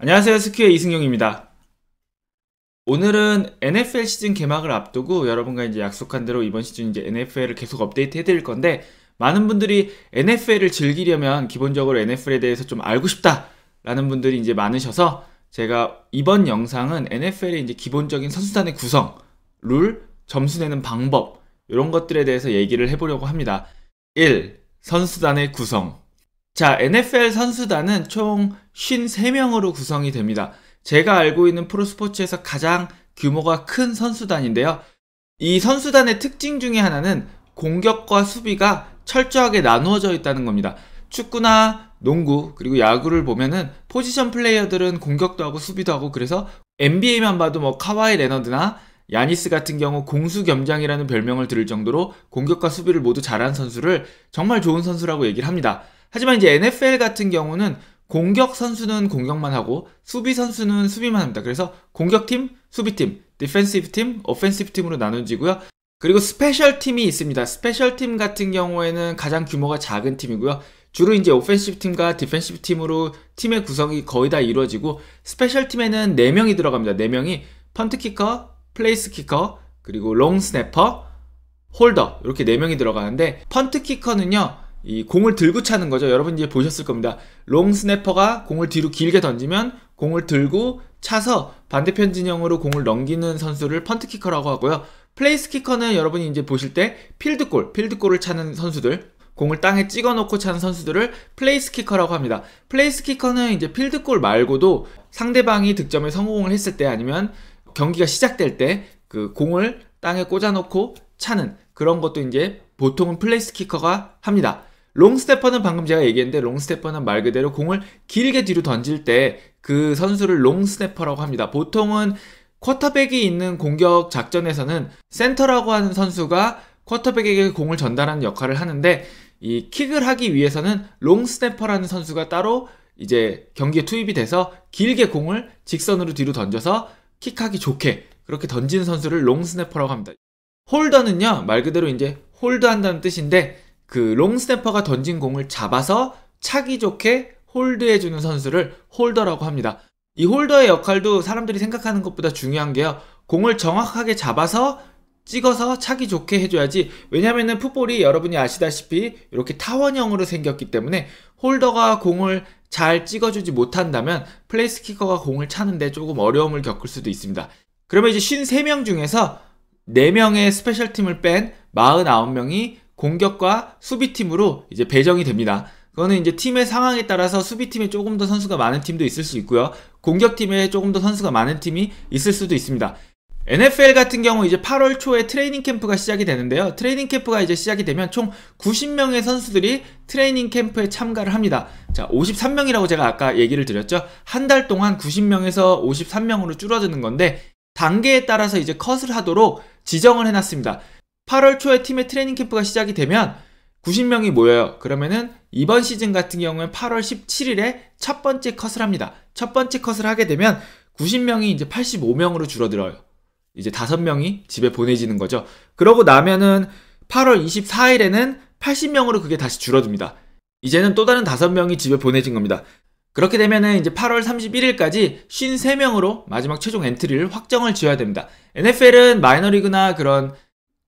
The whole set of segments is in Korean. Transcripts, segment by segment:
안녕하세요 스키의 이승용입니다 오늘은 NFL 시즌 개막을 앞두고 여러분과 이제 약속한 대로 이번 시즌 이제 NFL을 계속 업데이트 해드릴 건데 많은 분들이 NFL을 즐기려면 기본적으로 NFL에 대해서 좀 알고 싶다 라는 분들이 이제 많으셔서 제가 이번 영상은 NFL의 이제 기본적인 선수단의 구성, 룰, 점수 내는 방법 이런 것들에 대해서 얘기를 해보려고 합니다 1. 선수단의 구성 자, NFL 선수단은 총 53명으로 구성이 됩니다. 제가 알고 있는 프로스포츠에서 가장 규모가 큰 선수단인데요. 이 선수단의 특징 중에 하나는 공격과 수비가 철저하게 나누어져 있다는 겁니다. 축구나 농구 그리고 야구를 보면은 포지션 플레이어들은 공격도 하고 수비도 하고 그래서 NBA만 봐도 뭐 카와이 레너드나 야니스 같은 경우 공수 겸장이라는 별명을 들을 정도로 공격과 수비를 모두 잘한 선수를 정말 좋은 선수라고 얘기를 합니다. 하지만 이제 NFL 같은 경우는 공격 선수는 공격만 하고 수비 선수는 수비만 합니다. 그래서 공격팀, 수비팀, 디펜시브 팀, 오펜시브 팀으로 나눠지고요. 그리고 스페셜 팀이 있습니다. 스페셜 팀 같은 경우에는 가장 규모가 작은 팀이고요. 주로 이제 오펜시브 팀과 디펜시브 팀으로 팀의 구성이 거의 다 이루어지고 스페셜 팀에는 4명이 들어갑니다. 4명이 펀트 키커, 플레이스 키커, 그리고 롱스냅퍼 홀더 이렇게 4명이 들어가는데 펀트 키커는요. 이 공을 들고 차는 거죠. 여러분 이제 보셨을 겁니다. 롱 스내퍼가 공을 뒤로 길게 던지면 공을 들고 차서 반대편 진영으로 공을 넘기는 선수를 펀트키커라고 하고요. 플레이스키커는 여러분이 이제 보실 때 필드골, 필드골을 차는 선수들, 공을 땅에 찍어 놓고 차는 선수들을 플레이스키커라고 합니다. 플레이스키커는 이제 필드골 말고도 상대방이 득점에 성공을 했을 때 아니면 경기가 시작될 때 그 공을 땅에 꽂아 놓고 차는 그런 것도 이제 보통은 플레이스키커가 합니다. 롱스테퍼는 방금 제가 얘기했는데 롱스테퍼는 말 그대로 공을 길게 뒤로 던질 때 그 선수를 롱스테퍼라고 합니다. 보통은 쿼터백이 있는 공격 작전에서는 센터라고 하는 선수가 쿼터백에게 공을 전달하는 역할을 하는데 이 킥을 하기 위해서는 롱스테퍼라는 선수가 따로 이제 경기에 투입이 돼서 길게 공을 직선으로 뒤로 던져서 킥하기 좋게 그렇게 던지는 선수를 롱스네퍼라고 합니다. 홀더는요, 말 그대로 이제 홀드한다는 뜻인데 그 롱스탬퍼가 던진 공을 잡아서 차기 좋게 홀드해주는 선수를 홀더라고 합니다. 이 홀더의 역할도 사람들이 생각하는 것보다 중요한 게요. 공을 정확하게 잡아서 찍어서 차기 좋게 해줘야지 왜냐면은 풋볼이 여러분이 아시다시피 이렇게 타원형으로 생겼기 때문에 홀더가 공을 잘 찍어주지 못한다면 플레이스키커가 공을 차는데 조금 어려움을 겪을 수도 있습니다. 그러면 이제 53명 중에서 4명의 스페셜팀을 뺀 49명이 공격과 수비팀으로 이제 배정이 됩니다. 그거는 이제 팀의 상황에 따라서 수비팀에 조금 더 선수가 많은 팀도 있을 수 있고요. 공격팀에 조금 더 선수가 많은 팀이 있을 수도 있습니다. NFL 같은 경우 이제 8월 초에 트레이닝 캠프가 시작이 되는데요. 트레이닝 캠프가 이제 시작이 되면 총 90명의 선수들이 트레이닝 캠프에 참가를 합니다. 자, 53명이라고 제가 아까 얘기를 드렸죠. 한 달 동안 90명에서 53명으로 줄어드는 건데 단계에 따라서 이제 컷을 하도록 지정을 해놨습니다. 8월 초에 팀의 트레이닝 캠프가 시작이 되면 90명이 모여요. 그러면은 이번 시즌 같은 경우엔 8월 17일에 첫 번째 컷을 합니다. 첫 번째 컷을 하게 되면 90명이 이제 85명으로 줄어들어요. 이제 5명이 집에 보내지는 거죠. 그러고 나면은 8월 24일에는 80명으로 그게 다시 줄어듭니다. 이제는 또 다른 5명이 집에 보내진 겁니다. 그렇게 되면은 이제 8월 31일까지 53명으로 마지막 최종 엔트리를 확정을 지어야 됩니다. NFL은 마이너리그나 그런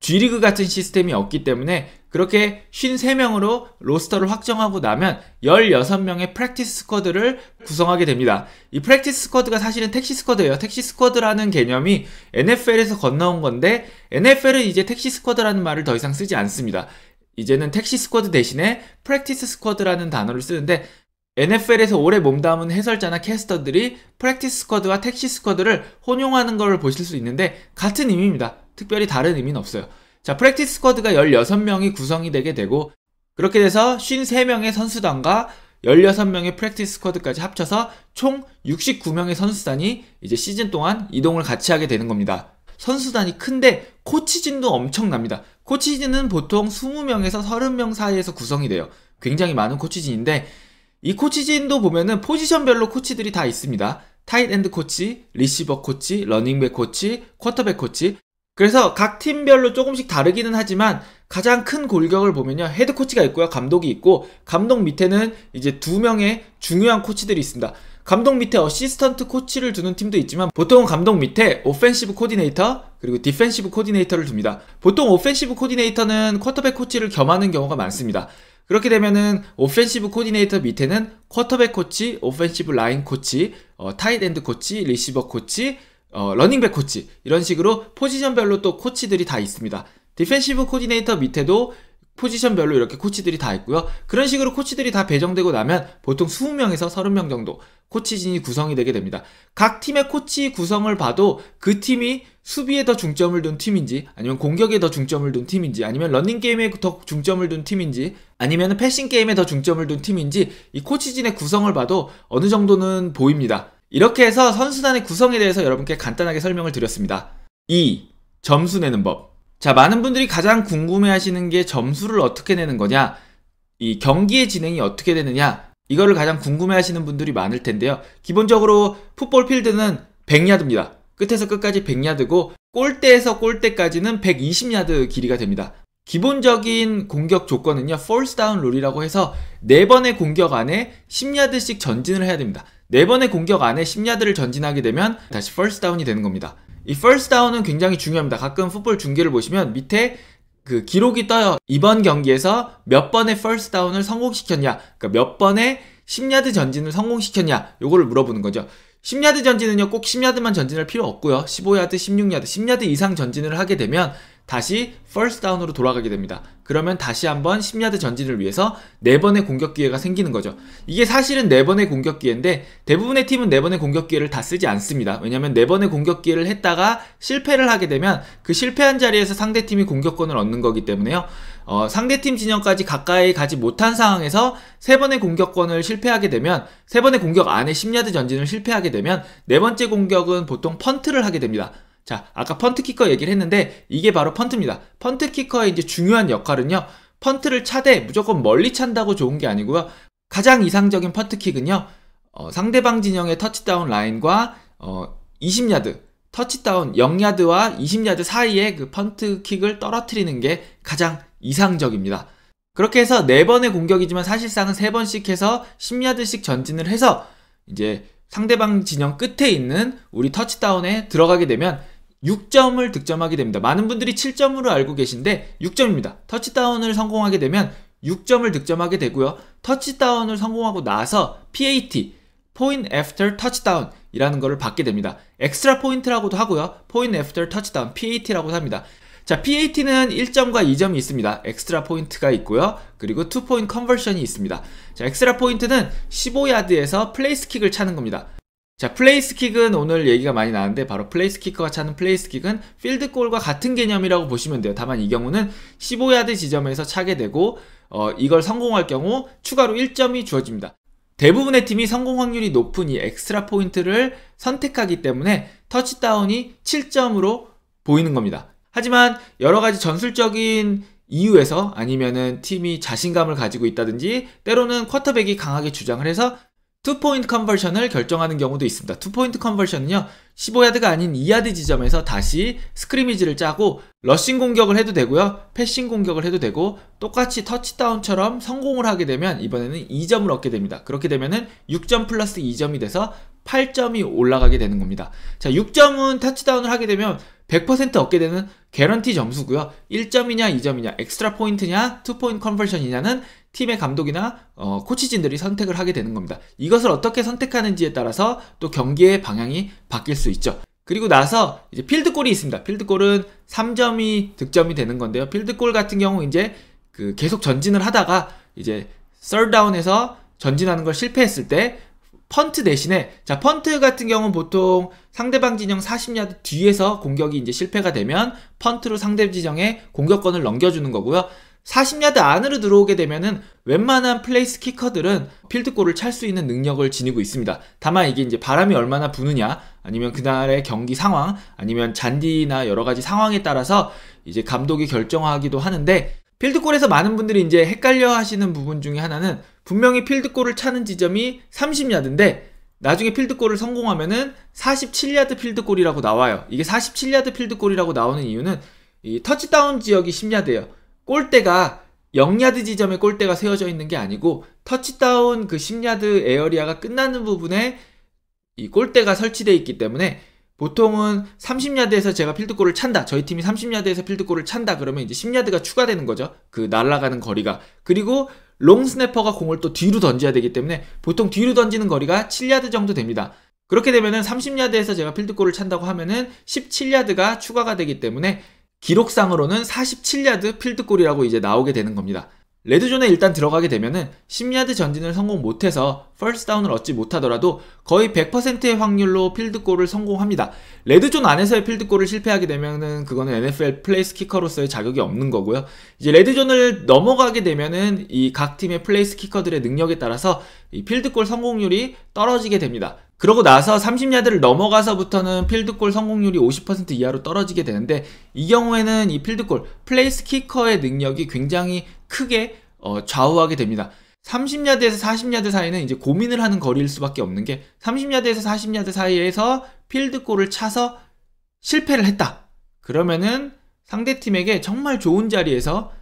G리그 같은 시스템이 없기 때문에 그렇게 53명으로 로스터를 확정하고 나면 16명의 프랙티스 스쿼드를 구성하게 됩니다. 이 프랙티스 스쿼드가 사실은 택시 스쿼드예요. 택시 스쿼드라는 개념이 NFL에서 건너온 건데 NFL은 이제 택시 스쿼드라는 말을 더 이상 쓰지 않습니다. 이제는 택시 스쿼드 대신에 프랙티스 스쿼드라는 단어를 쓰는데 NFL에서 오래 몸담은 해설자나 캐스터들이 프랙티스 스쿼드와 택시 스쿼드를 혼용하는 것을 보실 수 있는데 같은 의미입니다. 특별히 다른 의미는 없어요. 자, 프랙티스 스쿼드가 16명이 구성이 되게 되고 그렇게 돼서 53명의 선수단과 16명의 프랙티스 스쿼드까지 합쳐서 총 69명의 선수단이 이제 시즌 동안 이동을 같이 하게 되는 겁니다. 선수단이 큰데 코치진도 엄청납니다. 코치진은 보통 20명에서 30명 사이에서 구성이 돼요. 굉장히 많은 코치진인데 이 코치진도 보면은 포지션별로 코치들이 다 있습니다. 타이트 엔드 코치, 리시버 코치, 러닝백 코치, 쿼터백 코치 그래서 각 팀별로 조금씩 다르기는 하지만 가장 큰 골격을 보면요. 헤드 코치가 있고요. 감독이 있고 감독 밑에는 이제 두 명의 중요한 코치들이 있습니다. 감독 밑에 어시스턴트 코치를 두는 팀도 있지만 보통 은 감독 밑에 오펜시브 코디네이터 그리고 디펜시브 코디네이터를 둡니다. 보통 오펜시브 코디네이터는 쿼터백 코치를 겸하는 경우가 많습니다. 그렇게 되면은 오펜시브 코디네이터 밑에는 쿼터백 코치, 오펜시브 라인 코치, 어, 타이드 엔드 코치, 리시버 코치, 어, 러닝백 코치 이런 식으로 포지션별로 또 코치들이 다 있습니다. 디펜시브 코디네이터 밑에도 포지션별로 이렇게 코치들이 다 있고요. 그런 식으로 코치들이 다 배정되고 나면 보통 20명에서 30명 정도 코치진이 구성이 되게 됩니다. 각 팀의 코치 구성을 봐도 그 팀이 수비에 더 중점을 둔 팀인지 아니면 공격에 더 중점을 둔 팀인지 아니면 러닝 게임에 더 중점을 둔 팀인지 아니면 패싱 게임에 더 중점을 둔 팀인지 이 코치진의 구성을 봐도 어느 정도는 보입니다. 이렇게 해서 선수단의 구성에 대해서 여러분께 간단하게 설명을 드렸습니다. 2. 점수 내는 법. 자, 많은 분들이 가장 궁금해 하시는 게 점수를 어떻게 내는 거냐, 이 경기의 진행이 어떻게 되느냐, 이거를 가장 궁금해 하시는 분들이 많을 텐데요. 기본적으로 풋볼 필드는 100야드입니다. 끝에서 끝까지 100야드고, 골대에서 골대까지는 120야드 길이가 됩니다. 기본적인 공격 조건은요, 폴스다운 룰이라고 해서 4번의 공격 안에 10야드씩 전진을 해야 됩니다. 4 번의 공격 안에 10야드를 전진하게 되면 다시 퍼스트 다운이 되는 겁니다. 이 퍼스트 다운은 굉장히 중요합니다. 가끔 풋볼 중계를 보시면 밑에 그 기록이 떠요. 이번 경기에서 몇 번의 퍼스트 다운을 성공시켰냐, 그러니까 몇 번의 10야드 전진을 성공시켰냐, 요거를 물어보는 거죠. 10야드 전진은요, 꼭 10야드만 전진할 필요 없고요. 15야드, 16야드, 10야드 이상 전진을 하게 되면 다시 f 스 r s t 으로 돌아가게 됩니다. 그러면 다시 한번 10야드 전진을 위해서 4번의 공격 기회가 생기는 거죠. 이게 사실은 4번의 공격 기회인데 대부분의 팀은 4번의 공격 기회를 다 쓰지 않습니다. 왜냐면 하 4번의 공격 기회를 했다가 실패를 하게 되면 그 실패한 자리에서 상대팀이 공격권을 얻는 거기 때문에요. 어, 상대팀 진영까지 가까이 가지 못한 상황에서 3번의 공격권을 실패하게 되면 3번의 공격 안에 10야드 전진을 실패하게 되면 네 번째 공격은 보통 펀트를 하게 됩니다. 자, 아까 펀트 키커 얘기를 했는데 이게 바로 펀트입니다. 펀트 키커의 이제 중요한 역할은요. 펀트를 차되 무조건 멀리 찬다고 좋은 게 아니고요. 가장 이상적인 펀트킥은요. 어, 상대방 진영의 터치다운 라인과 어, 20야드, 터치다운 0야드와 20야드 사이에 그 펀트킥을 떨어뜨리는 게 가장 이상적입니다. 그렇게 해서 4번의 공격이지만 사실상은 3번씩 해서 10야드씩 전진을 해서 이제 상대방 진영 끝에 있는 우리 터치다운에 들어가게 되면 6점을 득점하게 됩니다. 많은 분들이 7점으로 알고 계신데 6점입니다. 터치다운을 성공하게 되면 6점을 득점하게 되고요. 터치다운을 성공하고 나서 PAT, Point After Touchdown 이라는 것을 받게 됩니다. 엑스트라 포인트라고도 하고요. Point After Touchdown, PAT라고 합니다. 자, PAT는 1점과 2점이 있습니다. 엑스트라 포인트가 있고요. 그리고 2포인트 컨버션이 있습니다. 자, 엑스트라 포인트는 15야드에서 플레이스킥을 차는 겁니다. 자 플레이스킥은 오늘 얘기가 많이 나왔는데 바로 플레이스키커가 차는 플레이스킥은 필드골과 같은 개념이라고 보시면 돼요 다만 이 경우는 15야드 지점에서 차게 되고 어, 이걸 성공할 경우 추가로 1점이 주어집니다 대부분의 팀이 성공 확률이 높은 이 엑스트라 포인트를 선택하기 때문에 터치다운이 7점으로 보이는 겁니다 하지만 여러가지 전술적인 이유에서 아니면은 팀이 자신감을 가지고 있다든지 때로는 쿼터백이 강하게 주장을 해서 투포인트 컨버션을 결정하는 경우도 있습니다. 투포인트 컨버션은요. 15야드가 아닌 2야드 지점에서 다시 스크리미지를 짜고 러싱 공격을 해도 되고요. 패싱 공격을 해도 되고 똑같이 터치다운처럼 성공을 하게 되면 이번에는 2점을 얻게 됩니다. 그렇게 되면은 6점 플러스 2점이 돼서 8점이 올라가게 되는 겁니다. 자, 6점은 터치다운을 하게 되면 100% 얻게 되는 개런티 점수고요. 1점이냐 2점이냐 엑스트라 포인트냐 투포인트 컨버션이냐는 팀의 감독이나 어, 코치진들이 선택을 하게 되는 겁니다. 이것을 어떻게 선택하는지에 따라서 또 경기의 방향이 바뀔 수 있죠. 그리고 나서 이제 필드골이 있습니다. 필드골은 3점이 득점이 되는 건데요. 필드골 같은 경우 이제 그 계속 전진을 하다가 이제 썰다운에서 전진하는 걸 실패했을 때 펀트 대신에 자 펀트 같은 경우는 보통 상대방 진영 40야드 뒤에서 공격이 이제 실패가 되면 펀트로 상대 지정에 공격권을 넘겨주는 거고요. 40야드 안으로 들어오게 되면은 웬만한 플레이스 키커들은 필드골을 찰 수 있는 능력을 지니고 있습니다. 다만 이게 이제 바람이 얼마나 부느냐, 아니면 그날의 경기 상황, 아니면 잔디나 여러 가지 상황에 따라서 이제 감독이 결정하기도 하는데 필드골에서 많은 분들이 이제 헷갈려 하시는 부분 중에 하나는 분명히 필드골을 차는 지점이 30야드인데 나중에 필드골을 성공하면은 47야드 필드골이라고 나와요. 이게 47야드 필드골이라고 나오는 이유는 이 터치다운 지역이 10야드예요. 골대가 0야드 지점에 골대가 세워져 있는 게 아니고 터치다운 그 10야드 에어리아가 끝나는 부분에 이 골대가 설치되어 있기 때문에 보통은 30야드에서 제가 필드골을 찬다. 저희 팀이 30야드에서 필드골을 찬다. 그러면 이제 10야드가 추가되는 거죠. 그 날아가는 거리가. 그리고 롱 스내퍼가 공을 또 뒤로 던져야 되기 때문에 보통 뒤로 던지는 거리가 7야드 정도 됩니다. 그렇게 되면은 30야드에서 제가 필드골을 찬다고 하면은 17야드가 추가가 되기 때문에 기록상으로는 47야드 필드골이라고 이제 나오게 되는 겁니다. 레드존에 일단 들어가게 되면은 10야드 전진을 성공 못해서 펄스 트 다운을 얻지 못하더라도 거의 100%의 확률로 필드골을 성공합니다. 레드존 안에서의 필드골을 실패하게 되면은 그거는 NFL 플레이스 키커로서의 자격이 없는 거고요. 이제 레드존을 넘어가게 되면은 이 각 팀의 플레이스 키커들의 능력에 따라서 이 필드골 성공률이 떨어지게 됩니다. 그러고 나서 30야드를 넘어가서부터는 필드골 성공률이 50% 이하로 떨어지게 되는데 이 경우에는 이 필드골 플레이스 키커의 능력이 굉장히 크게 어, 좌우하게 됩니다. 30야드에서 40야드 사이는 이제 고민을 하는 거리일 수밖에 없는 게 30야드에서 40야드 사이에서 필드골을 차서 실패를 했다. 그러면은 상대팀에게 정말 좋은 자리에서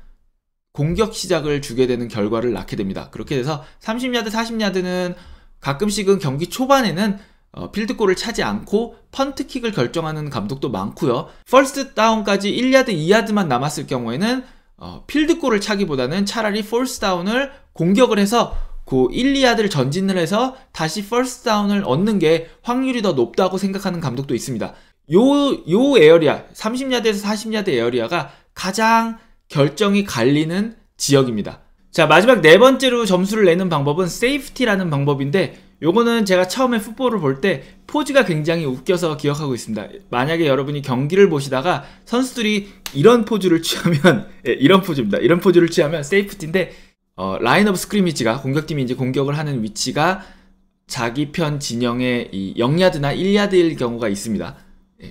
공격 시작을 주게 되는 결과를 낳게 됩니다. 그렇게 돼서 30야드, 40야드는 가끔씩은 경기 초반에는 어, 필드골을 차지 않고 펀트킥을 결정하는 감독도 많고요. 퍼스트 다운까지 1야드, 2야드만 남았을 경우에는 어, 필드골을 차기보다는 차라리 폴스 트 다운을 공격을 해서 그 1, 2야드를 전진을 해서 다시 퍼스트 다운을 얻는 게 확률이 더 높다고 생각하는 감독도 있습니다. 요, 요 에어리아, 30야드에서 40야드 에어리아가 가장 결정이 갈리는 지역입니다. 자 마지막 네 번째로 점수를 내는 방법은 세이프티라는 방법인데 요거는 제가 처음에 풋볼을 볼 때 포즈가 굉장히 웃겨서 기억하고 있습니다 만약에 여러분이 경기를 보시다가 선수들이 이런 포즈를 취하면 예, 이런 포즈입니다 이런 포즈를 취하면 세이프티인데 어, 라인업 스크리미지가 공격팀이 이제 공격을 하는 위치가 자기 편 진영의 이 0야드나 1야드일 경우가 있습니다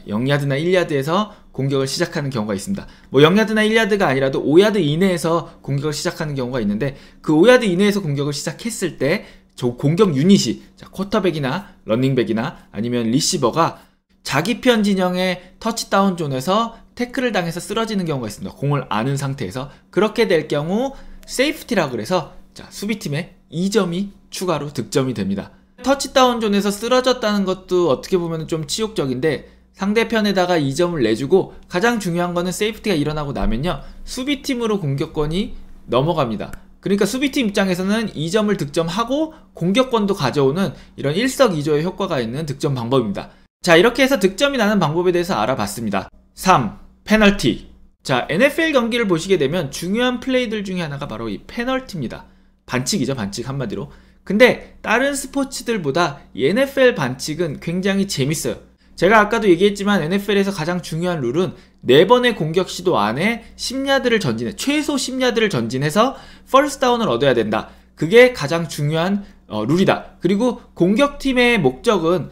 0야드나 예, 1야드에서 공격을 시작하는 경우가 있습니다. 뭐 0야드나 1야드가 아니라도 5야드 이내에서 공격을 시작하는 경우가 있는데 그 5야드 이내에서 공격을 시작했을 때 저 공격 유닛이 자, 쿼터백이나 런닝백이나 아니면 리시버가 자기 편 진영의 터치다운 존에서 태클을 당해서 쓰러지는 경우가 있습니다. 공을 아는 상태에서 그렇게 될 경우 세이프티라 고 그래서 자, 수비팀에 2점이 추가로 득점이 됩니다. 터치다운 존에서 쓰러졌다는 것도 어떻게 보면 좀 치욕적인데 상대편에다가 2점을 내주고 가장 중요한 거는 세이프티가 일어나고 나면요 수비팀으로 공격권이 넘어갑니다 그러니까 수비팀 입장에서는 2점을 득점하고 공격권도 가져오는 이런 일석이조의 효과가 있는 득점 방법입니다 자 이렇게 해서 득점이 나는 방법에 대해서 알아봤습니다 3. 페널티 자 NFL 경기를 보시게 되면 중요한 플레이들 중에 하나가 바로 이 페널티입니다 반칙이죠 반칙 한마디로 근데 다른 스포츠들보다 이 NFL 반칙은 굉장히 재밌어요 제가 아까도 얘기했지만 NFL에서 가장 중요한 룰은 4번의 공격 시도 안에 10야드를 전진해 최소 10야드를 전진해서 퍼스트 다운을 얻어야 된다. 그게 가장 중요한 어, 룰이다. 그리고 공격팀의 목적은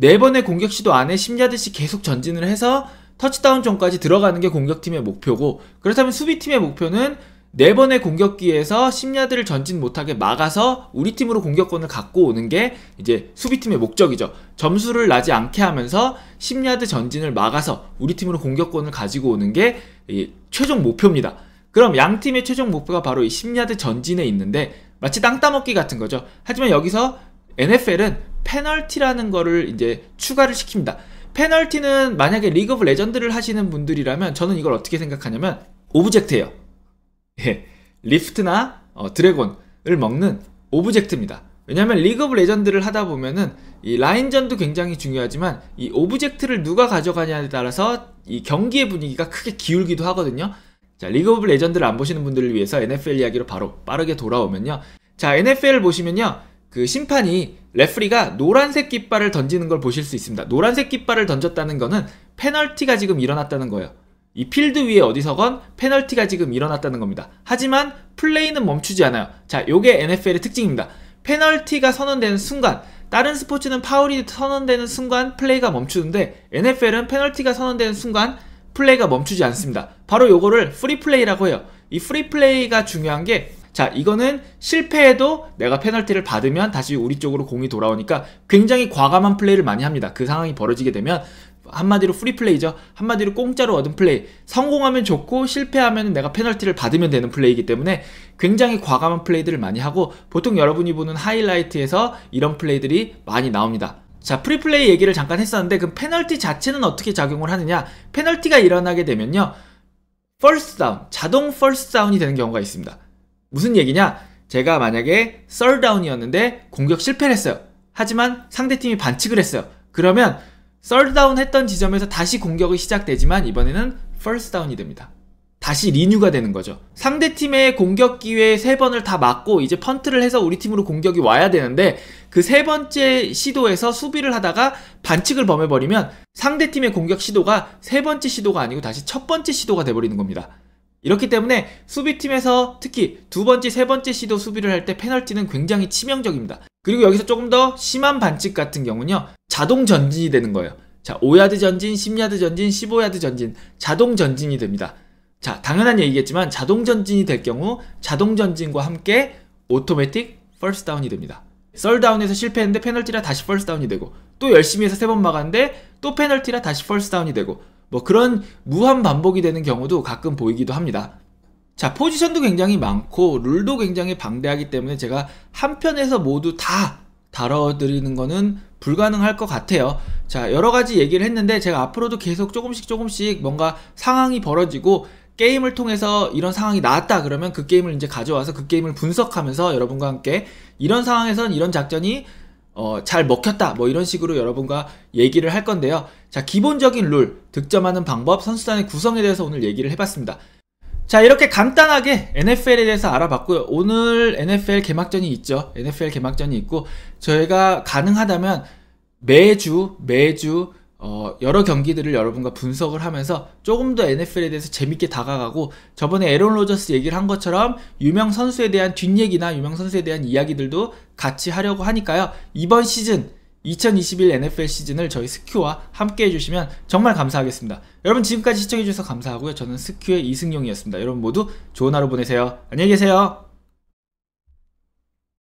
4번의 공격 시도 안에 10야드씩 계속 전진을 해서 터치다운 존까지 들어가는 게 공격팀의 목표고 그렇다면 수비팀의 목표는 네 번의 공격기에서 심야들을 전진 못하게 막아서 우리 팀으로 공격권을 갖고 오는 게 이제 수비팀의 목적이죠. 점수를 나지 않게 하면서 심야드 전진을 막아서 우리 팀으로 공격권을 가지고 오는 게 최종 목표입니다. 그럼 양 팀의 최종 목표가 바로 이 심야드 전진에 있는데 마치 땅 따먹기 같은 거죠. 하지만 여기서 NFL은 페널티라는 거를 이제 추가를 시킵니다. 페널티는 만약에 리그 오브 레전드를 하시는 분들이라면 저는 이걸 어떻게 생각하냐면 오브젝트예요. 예, 리프트나 어, 드래곤을 먹는 오브젝트입니다. 왜냐하면 리그 오브 레전드를 하다 보면은 이 라인전도 굉장히 중요하지만 이 오브젝트를 누가 가져가냐에 따라서 이 경기의 분위기가 크게 기울기도 하거든요. 자, 리그 오브 레전드를 안 보시는 분들을 위해서 NFL 이야기로 바로 빠르게 돌아오면요. 자, NFL 보시면요. 그 심판이 레프리가 노란색 깃발을 던지는 걸 보실 수 있습니다. 노란색 깃발을 던졌다는 거는 페널티가 지금 일어났다는 거예요. 이 필드 위에 어디서건 페널티가 지금 일어났다는 겁니다. 하지만 플레이는 멈추지 않아요. 자, 요게 NFL의 특징입니다. 페널티가 선언되는 순간 다른 스포츠는 파울이 선언되는 순간 플레이가 멈추는데 NFL은 페널티가 선언되는 순간 플레이가 멈추지 않습니다. 바로 요거를 프리플레이라고 해요. 이 프리플레이가 중요한 게 자, 이거는 실패해도 내가 페널티를 받으면 다시 우리 쪽으로 공이 돌아오니까 굉장히 과감한 플레이를 많이 합니다. 그 상황이 벌어지게 되면 한마디로 프리플레이죠. 한마디로 공짜로 얻은 플레이. 성공하면 좋고 실패하면 내가 페널티를 받으면 되는 플레이이기 때문에 굉장히 과감한 플레이들을 많이 하고 보통 여러분이 보는 하이라이트에서 이런 플레이들이 많이 나옵니다. 자 프리플레이 얘기를 잠깐 했었는데 그 페널티 자체는 어떻게 작용을 하느냐 페널티가 일어나게 되면요 펄스 트 다운 자동 펄스 트 다운이 되는 경우가 있습니다 무슨 얘기냐 제가 만약에 썰 다운이었는데 공격 실패를 했어요 하지만 상대팀이 반칙을 했어요 그러면 썰다운 드 했던 지점에서 다시 공격이 시작되지만 이번에는 퍼스다운이 됩니다. 다시 리뉴가 되는 거죠. 상대 팀의 공격 기회 세 번을 다 막고 이제 펀트를 해서 우리 팀으로 공격이 와야 되는데 그 세 번째 시도에서 수비를 하다가 반칙을 범해버리면 상대 팀의 공격 시도가 세 번째 시도가 아니고 다시 첫 번째 시도가 돼버리는 겁니다. 이렇기 때문에 수비팀에서 특히 두 번째, 세 번째 시도 수비를 할 때 페널티는 굉장히 치명적입니다. 그리고 여기서 조금 더 심한 반칙 같은 경우는요. 자동 전진이 되는 거예요. 자, 5야드 전진, 10야드 전진, 15야드 전진, 자동 전진이 됩니다. 자, 당연한 얘기겠지만 자동 전진이 될 경우 자동 전진과 함께 오토매틱 펄스 다운이 됩니다. 썰 다운에서 실패했는데 페널티라 다시 펄스 다운이 되고 또 열심히 해서 세 번 막았는데 또 페널티라 다시 펄스 다운이 되고 뭐 그런 무한 반복이 되는 경우도 가끔 보이기도 합니다. 자 포지션도 굉장히 많고 룰도 굉장히 방대하기 때문에 제가 한 편에서 모두 다 다뤄드리는 거는 불가능할 것 같아요 자 여러가지 얘기를 했는데 제가 앞으로도 계속 조금씩 조금씩 뭔가 상황이 벌어지고 게임을 통해서 이런 상황이 나왔다 그러면 그 게임을 이제 가져와서 그 게임을 분석하면서 여러분과 함께 이런 상황에선 이런 작전이 어, 잘 먹혔다 뭐 이런 식으로 여러분과 얘기를 할 건데요 자 기본적인 룰 득점하는 방법 선수단의 구성에 대해서 오늘 얘기를 해봤습니다 자 이렇게 간단하게 NFL에 대해서 알아봤고요 오늘 NFL 개막전이 있죠 NFL 개막전이 있고 저희가 가능하다면 매주 매주 어, 여러 경기들을 여러분과 분석을 하면서 조금 더 NFL에 대해서 재밌게 다가가고 저번에 에론 로저스 얘기를 한 것처럼 유명 선수에 대한 뒷얘기나 유명 선수에 대한 이야기들도 같이 하려고 하니까요 이번 시즌 2021 NFL 시즌을 저희 스큐와 함께 해주시면 정말 감사하겠습니다. 여러분 지금까지 시청해주셔서 감사하고요. 저는 스큐의 이승용이었습니다. 여러분 모두 좋은 하루 보내세요. 안녕히 계세요.